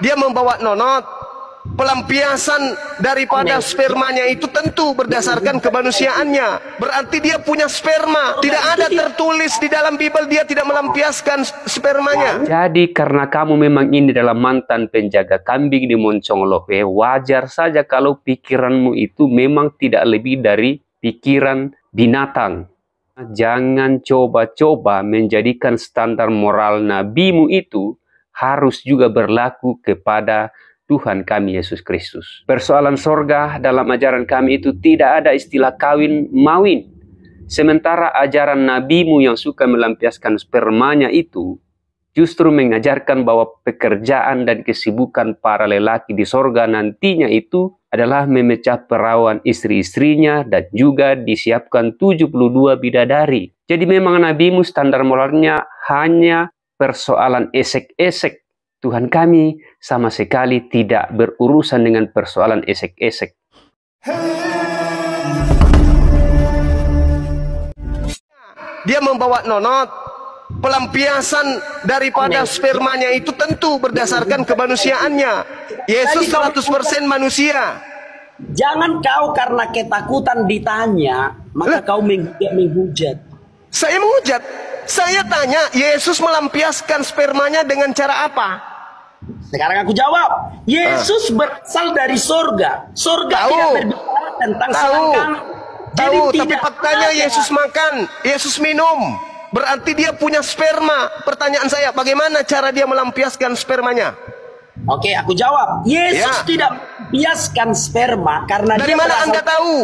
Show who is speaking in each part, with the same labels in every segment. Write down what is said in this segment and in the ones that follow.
Speaker 1: dia membawa nonot pelampiasan daripada spermanya itu tentu berdasarkan kemanusiaannya berarti dia punya sperma tidak ada tertulis di dalam Bible dia tidak melampiaskan spermanya
Speaker 2: jadi karena kamu memang ini dalam mantan penjaga kambing di Moncong Lope wajar saja kalau pikiranmu itu memang tidak lebih dari pikiran binatang jangan coba-coba menjadikan standar moral nabimu itu harus juga berlaku kepada Tuhan kami Yesus Kristus. Persoalan sorga dalam ajaran kami itu tidak ada istilah kawin mawin. Sementara ajaran nabimu yang suka melampiaskan spermanya itu justru mengajarkan bahwa pekerjaan dan kesibukan para lelaki di sorga nantinya itu adalah memecah perawan istri-istrinya dan juga disiapkan 72 bidadari. Jadi memang nabimu standar moralnya hanya persoalan esek-esek. Tuhan kami sama sekali tidak berurusan dengan persoalan esek-esek. Dia membawa
Speaker 1: nonot. Pelampiasan daripada spermanya itu tentu berdasarkan kemanusiaannya. Yesus 100% manusia. Jangan kau karena ketakutan ditanya, maka kau menghujat. Saya menghujat. Saya tanya, Yesus melampiaskan spermanya dengan cara apa? Sekarang aku jawab. Yesus ah. berasal dari sorga. Sorga tahu. tidak berbicara tentang tahu. selangkangan. Tahu, Jadi tapi faktanya Yesus makan, Yesus minum. Berarti dia punya sperma. Pertanyaan saya, bagaimana cara dia melampiaskan spermanya? Oke, aku jawab. Yesus ya. tidak biaskan sperma karena Dari dia mana berasal... Anda tahu?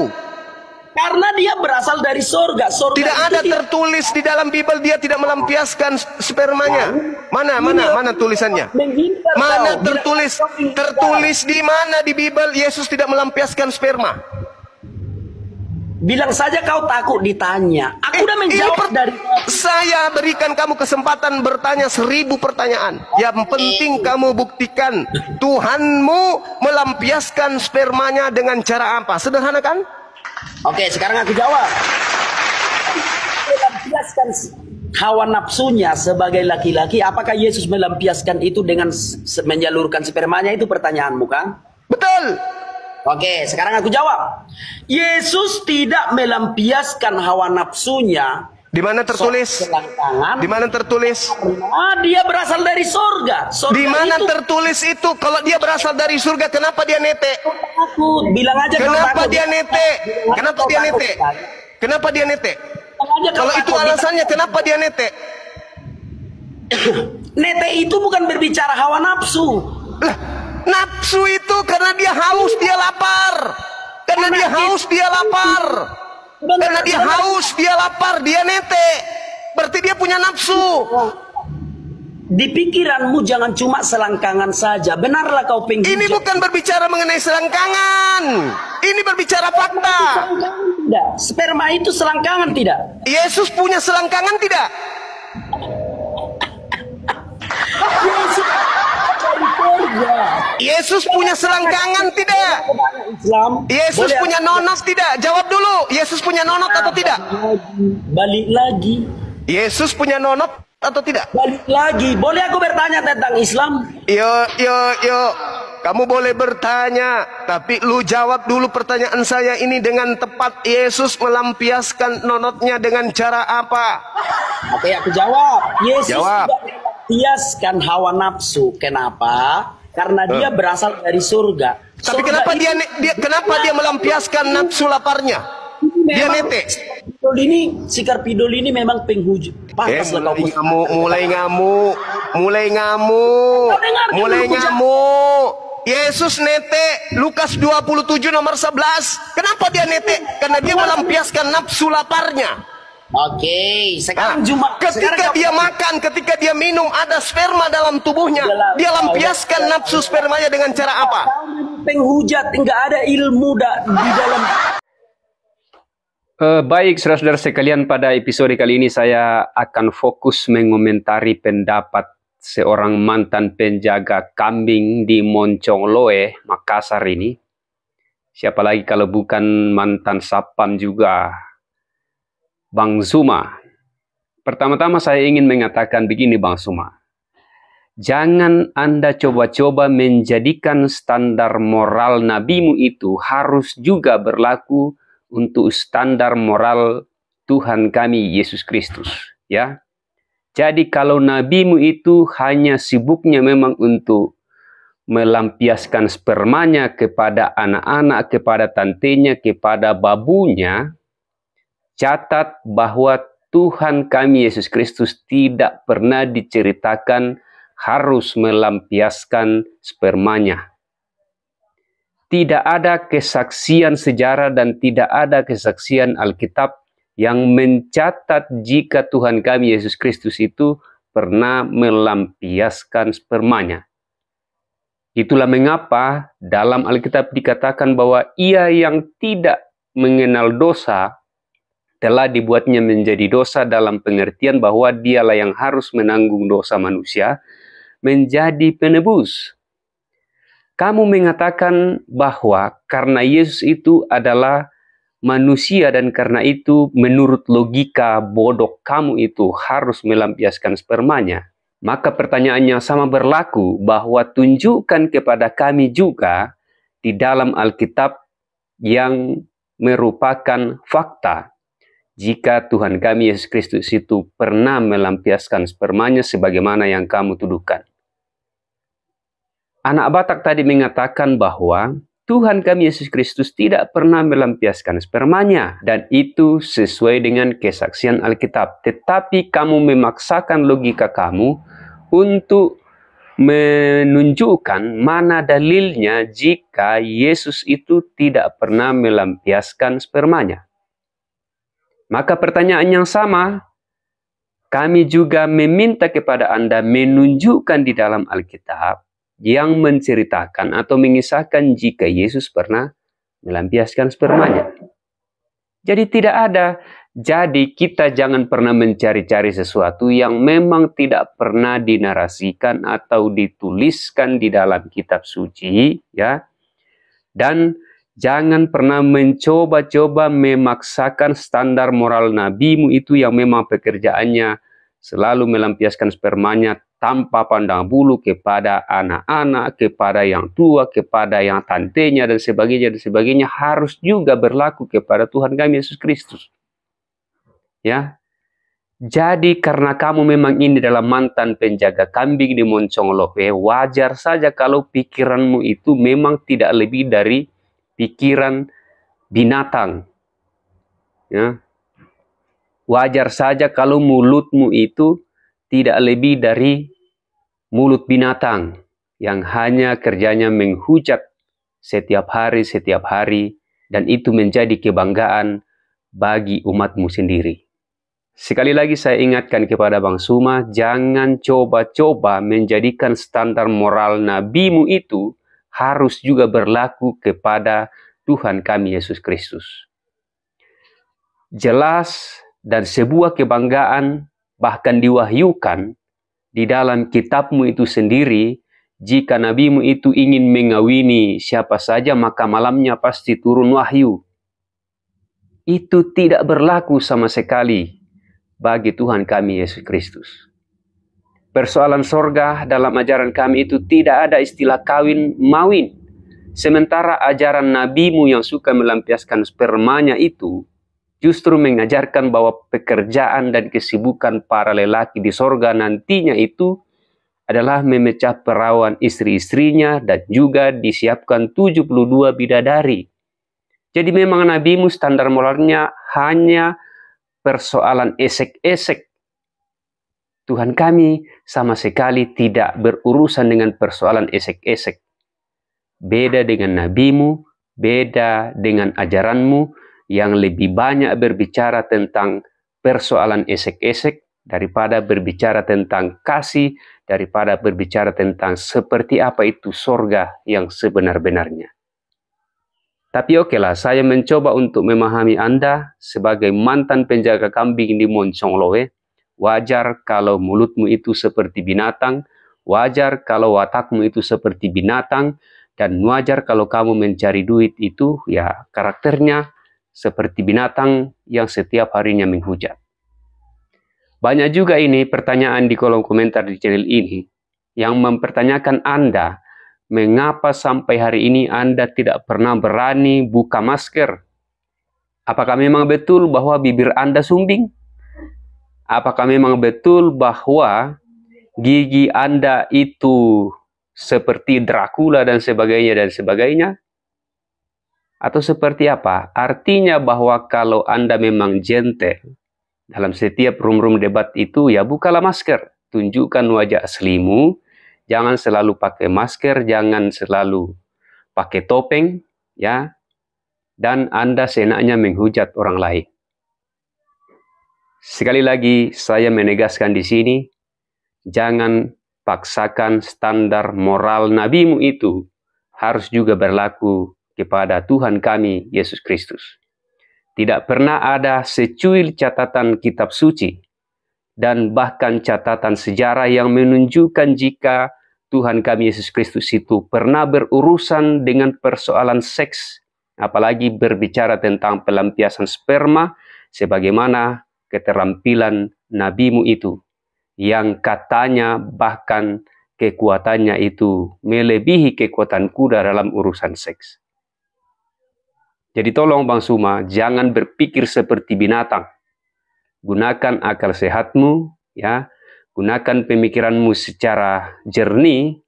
Speaker 1: Karena dia berasal dari surga. surga tidak ada tertulis di dalam Bible dia tidak melampiaskan spermanya. Nah, mana mana mana tulisannya? Mana tertulis? Tertulis di mana di Bible Yesus tidak melampiaskan sperma? Bilang saja kau takut ditanya. Aku eh, udah menjawab dari saya berikan kamu kesempatan bertanya seribu pertanyaan. Yang penting kamu buktikan Tuhanmu melampiaskan spermanya dengan cara apa? Sederhana kan? Oke, sekarang aku jawab. Melampiaskan hawa nafsunya sebagai laki-laki, apakah Yesus melampiaskan itu dengan menyalurkan spermanya itu pertanyaanmu kan? Betul. Oke, sekarang aku jawab. Yesus tidak melampiaskan hawa nafsunya di mana tertulis? Di mana tertulis? Ah, dia berasal dari surga. surga di mana itu... tertulis itu? Kalau dia berasal dari surga, kenapa dia nete? Aku bilang aja kenapa dia nete? Kenapa dia nete? Kenapa dia nete? Kalau itu alasannya, kenapa dia nete? nete itu bukan berbicara hawa nafsu. Lah, nafsu itu karena dia haus, dia lapar. Karena dia haus, dia lapar.
Speaker 2: Benar, Karena dia benar. haus,
Speaker 1: dia lapar, dia nete. Berarti dia punya nafsu. Di pikiranmu jangan cuma selangkangan saja. Benarlah kau pengen. Ini bukan berbicara mengenai selangkangan. Ini berbicara fakta. Tidak. Sperma itu selangkangan tidak? Yesus punya selangkangan tidak? Yesus Yesus punya selangkangan tidak? Islam. Yesus boleh punya nonos tidak? Jawab dulu. Yesus punya nonot atau tidak? Balik lagi. Yesus punya nonot atau tidak? Balik lagi. Boleh aku bertanya tentang Islam? Yo yo yo. Kamu boleh bertanya, tapi lu jawab dulu pertanyaan saya ini dengan tepat. Yesus melampiaskan nonotnya dengan cara apa? Oke, aku jawab. Yesus jawab. tidak melampiaskan hawa nafsu. Kenapa? karena dia berasal dari surga. Tapi surga kenapa dia, dia kenapa dia melampiaskan nafsu laparnya?
Speaker 2: Dia netes.
Speaker 1: Pidol ini sikar pidol ini memang penghujung. Pantas eh, mulai, kamu mulai ngamuk, mulai ngamuk, mulai ngamuk. Yesus nete Lukas 27 nomor 11. Kenapa dia nete? Karena dia melampiaskan nafsu laparnya. Oke, sekarang nah, jumpa. Ketika sekarang dia jumpa. makan, ketika dia minum, ada sperma dalam tubuhnya. Dalam, dia lampiaskan dalam, nafsu spermanya dengan cara apa? Penghujat, enggak ada ilmu da di dalam.
Speaker 2: Uh, baik, saudara-saudara sekalian, pada episode kali ini saya akan fokus mengomentari pendapat seorang mantan penjaga kambing di Moncong Loe, Makassar ini. Siapa lagi kalau bukan mantan sapam juga Bang Zuma. Pertama-tama saya ingin mengatakan begini Bang Zuma. Jangan Anda coba-coba menjadikan standar moral nabimu itu harus juga berlaku untuk standar moral Tuhan kami Yesus Kristus, ya. Jadi kalau nabimu itu hanya sibuknya memang untuk melampiaskan spermanya kepada anak-anak, kepada tantenya, kepada babunya, Catat bahwa Tuhan kami Yesus Kristus tidak pernah diceritakan harus melampiaskan spermanya. Tidak ada kesaksian sejarah dan tidak ada kesaksian Alkitab yang mencatat jika Tuhan kami Yesus Kristus itu pernah melampiaskan spermanya. Itulah mengapa dalam Alkitab dikatakan bahwa ia yang tidak mengenal dosa telah dibuatnya menjadi dosa dalam pengertian bahwa dialah yang harus menanggung dosa manusia, menjadi penebus. Kamu mengatakan bahwa karena Yesus itu adalah manusia dan karena itu menurut logika bodoh kamu itu harus melampiaskan spermanya. Maka pertanyaannya sama berlaku bahwa tunjukkan kepada kami juga di dalam Alkitab yang merupakan fakta jika Tuhan kami Yesus Kristus itu pernah melampiaskan spermanya sebagaimana yang kamu tuduhkan. Anak Batak tadi mengatakan bahwa Tuhan kami Yesus Kristus tidak pernah melampiaskan spermanya dan itu sesuai dengan kesaksian Alkitab. Tetapi kamu memaksakan logika kamu untuk menunjukkan mana dalilnya jika Yesus itu tidak pernah melampiaskan spermanya. Maka pertanyaan yang sama, kami juga meminta kepada Anda menunjukkan di dalam Alkitab yang menceritakan atau mengisahkan jika Yesus pernah melampiaskan spermanya. Jadi tidak ada. Jadi kita jangan pernah mencari-cari sesuatu yang memang tidak pernah dinarasikan atau dituliskan di dalam kitab suci ya. Dan Jangan pernah mencoba-coba memaksakan standar moral nabimu itu yang memang pekerjaannya selalu melampiaskan spermanya tanpa pandang bulu kepada anak-anak, kepada yang tua, kepada yang tantenya dan sebagainya dan sebagainya harus juga berlaku kepada Tuhan kami Yesus Kristus. Ya. Jadi karena kamu memang ini dalam mantan penjaga kambing di Moncong Lope, wajar saja kalau pikiranmu itu memang tidak lebih dari pikiran binatang. Ya. Wajar saja kalau mulutmu itu tidak lebih dari mulut binatang yang hanya kerjanya menghujat setiap hari, setiap hari, dan itu menjadi kebanggaan bagi umatmu sendiri. Sekali lagi saya ingatkan kepada Bang Suma, jangan coba-coba menjadikan standar moral nabimu itu harus juga berlaku kepada Tuhan kami Yesus Kristus. Jelas dan sebuah kebanggaan bahkan diwahyukan di dalam kitabmu itu sendiri jika nabimu itu ingin mengawini siapa saja maka malamnya pasti turun wahyu. Itu tidak berlaku sama sekali bagi Tuhan kami Yesus Kristus. Persoalan sorga dalam ajaran kami itu tidak ada istilah kawin mawin. Sementara ajaran nabimu yang suka melampiaskan spermanya itu justru mengajarkan bahwa pekerjaan dan kesibukan para lelaki di sorga nantinya itu adalah memecah perawan istri-istrinya dan juga disiapkan 72 bidadari. Jadi memang nabimu standar moralnya hanya persoalan esek-esek Tuhan kami sama sekali tidak berurusan dengan persoalan esek-esek. Beda dengan nabimu, beda dengan ajaranmu yang lebih banyak berbicara tentang persoalan esek-esek daripada berbicara tentang kasih, daripada berbicara tentang seperti apa itu sorga yang sebenar-benarnya. Tapi oke lah, saya mencoba untuk memahami Anda sebagai mantan penjaga kambing di Monconglowe Wajar kalau mulutmu itu seperti binatang, wajar kalau watakmu itu seperti binatang, dan wajar kalau kamu mencari duit itu ya karakternya seperti binatang yang setiap harinya menghujat. Banyak juga ini pertanyaan di kolom komentar di channel ini yang mempertanyakan Anda mengapa sampai hari ini Anda tidak pernah berani buka masker. Apakah memang betul bahwa bibir Anda sumbing? apakah memang betul bahwa gigi Anda itu seperti Dracula dan sebagainya dan sebagainya? Atau seperti apa? Artinya bahwa kalau Anda memang jentel dalam setiap room rum debat itu ya bukalah masker, tunjukkan wajah aslimu, jangan selalu pakai masker, jangan selalu pakai topeng, ya. Dan Anda senaknya menghujat orang lain. Sekali lagi, saya menegaskan di sini, jangan paksakan standar moral nabimu itu harus juga berlaku kepada Tuhan kami, Yesus Kristus. Tidak pernah ada secuil catatan kitab suci dan bahkan catatan sejarah yang menunjukkan jika Tuhan kami Yesus Kristus itu pernah berurusan dengan persoalan seks, apalagi berbicara tentang pelampiasan sperma, sebagaimana keterampilan nabimu itu yang katanya bahkan kekuatannya itu melebihi kekuatan kuda dalam urusan seks. Jadi tolong Bang Suma, jangan berpikir seperti binatang. Gunakan akal sehatmu, ya. Gunakan pemikiranmu secara jernih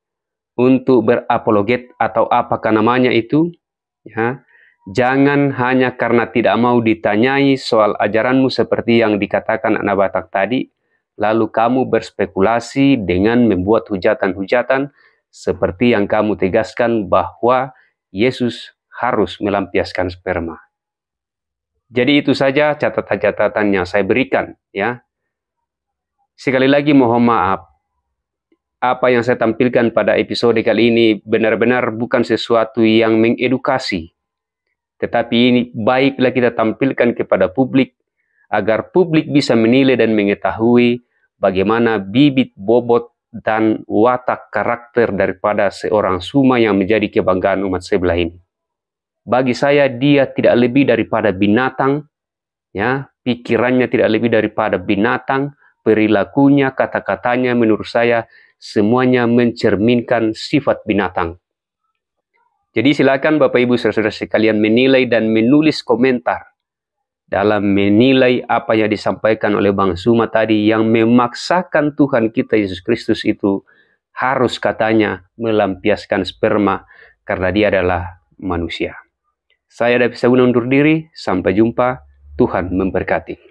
Speaker 2: untuk berapologet atau apakah namanya itu, ya. Jangan hanya karena tidak mau ditanyai soal ajaranmu seperti yang dikatakan anak Batak tadi, lalu kamu berspekulasi dengan membuat hujatan-hujatan seperti yang kamu tegaskan bahwa Yesus harus melampiaskan sperma. Jadi itu saja catatan-catatan yang saya berikan ya. Sekali lagi mohon maaf. Apa yang saya tampilkan pada episode kali ini benar-benar bukan sesuatu yang mengedukasi, tetapi ini baiklah kita tampilkan kepada publik agar publik bisa menilai dan mengetahui bagaimana bibit bobot dan watak karakter daripada seorang Suma yang menjadi kebanggaan umat sebelah ini. Bagi saya dia tidak lebih daripada binatang, ya pikirannya tidak lebih daripada binatang, perilakunya, kata-katanya menurut saya semuanya mencerminkan sifat binatang. Jadi silakan Bapak Ibu saudara sekalian menilai dan menulis komentar dalam menilai apa yang disampaikan oleh Bang Suma tadi yang memaksakan Tuhan kita Yesus Kristus itu harus katanya melampiaskan sperma karena dia adalah manusia. Saya David Sabuna undur diri, sampai jumpa, Tuhan memberkati.